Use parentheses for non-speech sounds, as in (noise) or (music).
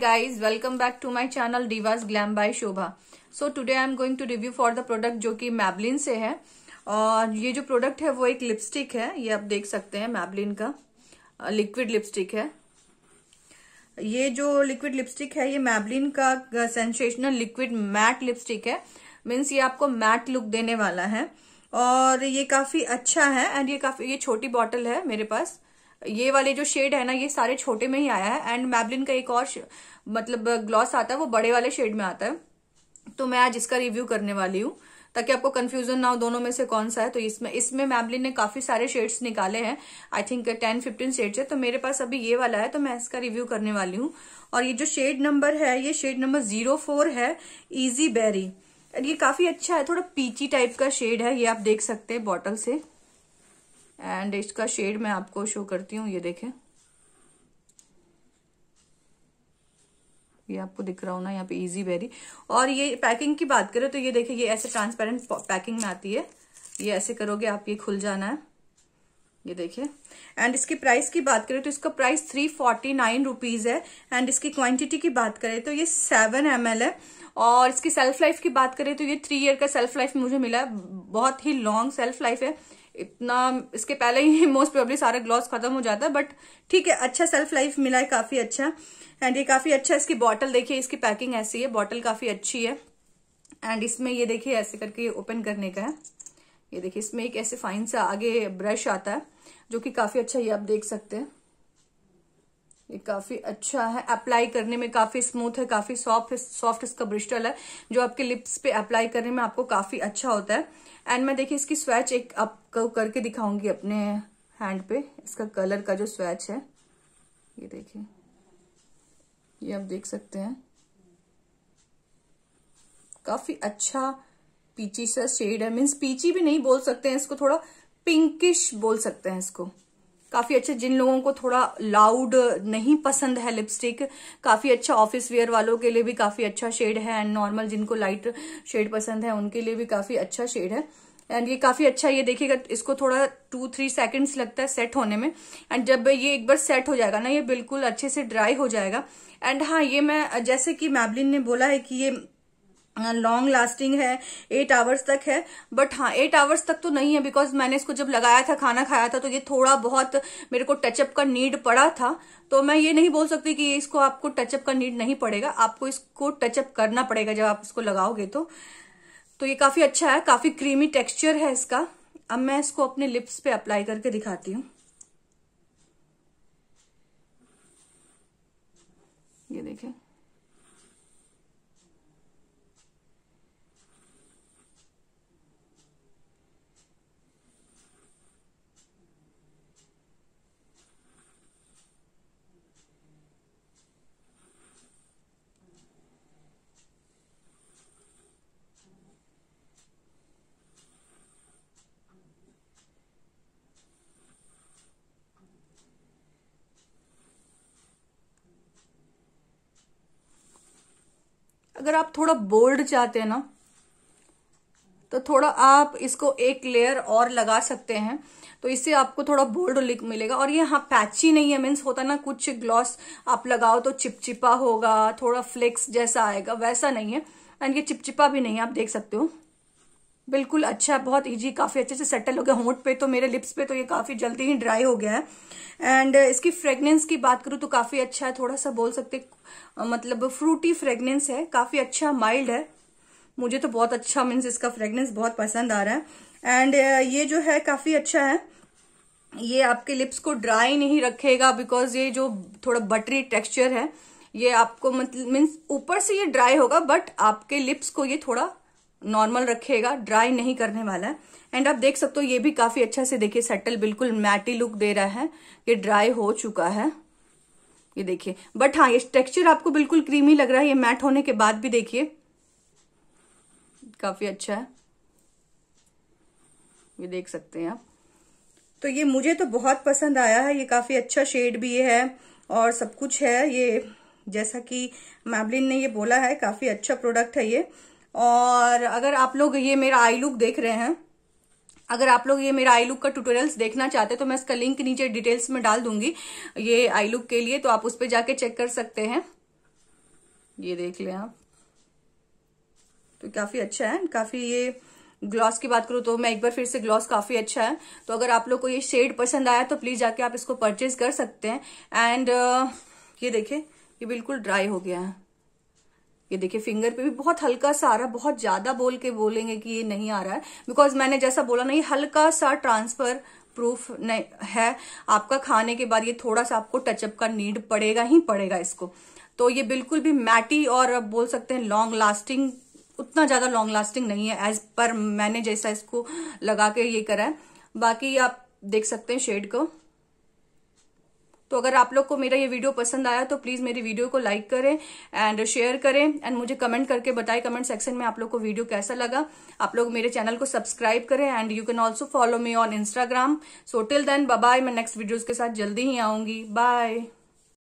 guys welcome back to my channel divas glam by Shobha so today I am going to review for the product जो कि Maybelline से है और ये जो प्रोडक्ट है वो एक लिपस्टिक है ये आप देख सकते हैं मैबलिन का लिक्विड लिपस्टिक है ये जो लिक्विड लिपस्टिक है ये मैबलिन का सेंसेशनल लिक्विड मैट लिपस्टिक है मीन्स ये आपको मैट लुक देने वाला है और ये काफी अच्छा है एंड ये काफी ये छोटी बॉटल है मेरे पास ये वाले जो शेड है ना ये सारे छोटे में ही आया है एंड मैबलिन का एक और मतलब ग्लॉस आता है वो बड़े वाले शेड में आता है तो मैं आज इसका रिव्यू करने वाली हूँ ताकि आपको कंफ्यूजन ना हो दोनों में से कौन सा है तो इसमें इसमें मैबलिन ने काफी सारे शेड्स निकाले हैं I think ten fifteen shades है तो मेरे पास अभी ये वाला है तो मैं इसका रिव्यू करने वाली हूँ और ये जो शेड नंबर है ये शेड नंबर जीरो फोर है इजी बेरी ये काफी अच्छा है थोड़ा पीची टाइप का शेड है ये आप देख सकते हैं बॉटल से एंड इसका शेड मैं आपको शो करती हूँ ये देखें ये आपको दिख रहा हो ना यहाँ पे इजी वेरी और ये पैकिंग की बात करें तो ये देखिए ये ऐसे ट्रांसपेरेंट पैकिंग में आती है ये ऐसे करोगे आप ये खुल जाना है ये देखिए एंड इसकी प्राइस की बात करें तो इसका price three forty nine rupees है एंड इसकी क्वांटिटी की बात करें तो ये सेवन एम है और इसकी सेल्फ लाइफ की बात करें तो ये थ्री ईयर का सेल्फ लाइफ मुझे मिला है बहुत ही लॉन्ग सेल्फ लाइफ है इतना इसके पहले ही मोस्ट (laughs) प्रॉब्ली सारा ग्लॉस खत्म हो जाता है बट ठीक है अच्छा सेल्फ लाइफ मिला है काफी अच्छा एंड ये काफी अच्छा इसकी बॉटल देखिए इसकी पैकिंग ऐसी है बॉटल काफी अच्छी है एंड इसमें ये देखिए ऐसे करके ओपन करने का है ये देखिए इसमें एक ऐसे फाइन सा आगे ब्रश आता है जो कि काफी अच्छा ये आप देख सकते हैं ये काफी अच्छा है अप्लाई करने में काफी स्मूथ है काफी सॉफ्ट सॉफ्ट इसका ब्रिस्टल है जो आपके लिप्स पे अप्लाई करने में आपको काफी अच्छा होता है एंड मैं देखिए इसकी स्वेच एक आपको करके दिखाऊंगी अपने हैंड पे इसका कलर का जो स्वेच है ये देखिए ये आप देख सकते हैं काफी अच्छा पीची सा शेड है मीन्स पीची भी नहीं बोल सकते हैं इसको थोड़ा पिंकिश बोल सकते हैं इसको काफी अच्छा जिन लोगों को थोड़ा लाउड नहीं पसंद है लिपस्टिक काफी अच्छा ऑफिस वेयर वालों के लिए भी काफी अच्छा शेड है एंड नॉर्मल जिनको लाइट शेड पसंद है उनके लिए भी काफी अच्छा शेड है एंड ये काफी अच्छा ये देखिएगा इसको थोड़ा टू थ्री सेकंड्स लगता है सेट होने में एंड जब ये एक बार सेट हो जाएगा ना ये बिल्कुल अच्छे से ड्राई हो जाएगा एंड हाँ ये मैं जैसे कि मैबलिन ने बोला है कि ये लॉन्ग हाँ, लास्टिंग है एट आवर्स तक है बट हाँ एट आवर्स तक तो नहीं है बिकॉज मैंने इसको जब लगाया था खाना खाया था तो ये थोड़ा बहुत मेरे को टचअप का नीड पड़ा था तो मैं ये नहीं बोल सकती कि इसको आपको टचअप का नीड नहीं पड़ेगा आपको इसको टचअप करना पड़ेगा जब आप इसको लगाओगे तो तो ये काफी अच्छा है काफी क्रीमी टेक्सचर है इसका अब मैं इसको अपने लिप्स पे अप्लाई करके दिखाती हूँ ये देखें अगर आप थोड़ा बोल्ड चाहते हैं ना तो थोड़ा आप इसको एक लेयर और लगा सकते हैं तो इससे आपको थोड़ा बोल्ड लिख मिलेगा और ये हाँ पैची नहीं है मीन्स होता ना कुछ ग्लॉस आप लगाओ तो चिपचिपा होगा थोड़ा फ्लेक्स जैसा आएगा वैसा नहीं है एंड ये चिपचिपा भी नहीं है आप देख सकते हो बिल्कुल अच्छा बहुत इजी काफ़ी अच्छे से सेटल हो गया होंठ पे तो मेरे लिप्स पे तो ये काफ़ी जल्दी ही ड्राई हो गया है एंड इसकी फ्रेग्रेंस की बात करूं तो काफ़ी अच्छा है थोड़ा सा बोल सकते मतलब फ्रूटी फ्रेग्रेंस है काफ़ी अच्छा माइल्ड है मुझे तो बहुत अच्छा मीन्स इसका फ्रेगनेंस बहुत पसंद आ रहा है एंड ये जो है काफ़ी अच्छा है ये आपके लिप्स को ड्राई नहीं रखेगा बिकॉज ये जो थोड़ा बटरी टेक्स्चर है ये आपको मतलब मीन्स ऊपर से ये ड्राई होगा बट आपके लिप्स को ये थोड़ा नॉर्मल रखेगा ड्राई नहीं करने वाला है एंड आप देख सकते हो ये भी काफी अच्छा से देखिए सेटल बिल्कुल मैटी लुक दे रहा है ये ड्राई हो चुका है ये देखिए बट हाँ ये टेक्सचर आपको बिल्कुल क्रीमी लग रहा है ये मैट होने के बाद भी देखिए काफी अच्छा है ये देख सकते हैं आप तो ये मुझे तो बहुत पसंद आया है ये काफी अच्छा शेड भी है और सब कुछ है ये जैसा कि मैबलिन ने ये बोला है काफी अच्छा प्रोडक्ट है ये और अगर आप लोग ये मेरा आई लुक देख रहे हैं अगर आप लोग ये मेरा आई लुक का ट्यूटोरियल्स देखना चाहते हैं तो मैं इसका लिंक नीचे डिटेल्स में डाल दूंगी ये आई लुक के लिए तो आप उस पर जाके चेक कर सकते हैं ये देख लें आप तो काफ़ी अच्छा है काफ़ी ये ग्लॉस की बात करूं तो मैं एक बार फिर से ग्लॉस काफ़ी अच्छा है तो अगर आप लोग को ये शेड पसंद आया तो प्लीज़ जाके आप इसको परचेज कर सकते हैं एंड uh, ये देखे ये बिल्कुल ड्राई हो गया है ये देखिए फिंगर पे भी बहुत हल्का सा आ रहा है बहुत ज्यादा बोल के बोलेंगे कि ये नहीं आ रहा है बिकॉज मैंने जैसा बोला ना ये हल्का सा ट्रांसफर प्रूफ नहीं है आपका खाने के बाद ये थोड़ा सा आपको टचअप का नीड पड़ेगा ही पड़ेगा इसको तो ये बिल्कुल भी मैटी और बोल सकते हैं लॉन्ग लास्टिंग उतना ज्यादा लॉन्ग लास्टिंग नहीं है एज पर मैंने जैसा इसको लगा के ये करा है बाकी आप देख सकते हैं शेड को तो अगर आप लोग को मेरा ये वीडियो पसंद आया तो प्लीज़ मेरी वीडियो को लाइक करें एंड शेयर करें एंड मुझे कमेंट करके बताएं कमेंट सेक्शन में आप लोग को वीडियो कैसा लगा आप लोग मेरे चैनल को सब्सक्राइब करें and you can also follow me on Instagram so till then bye मैं नेक्स्ट वीडियोज के साथ जल्दी ही आऊंगी बाय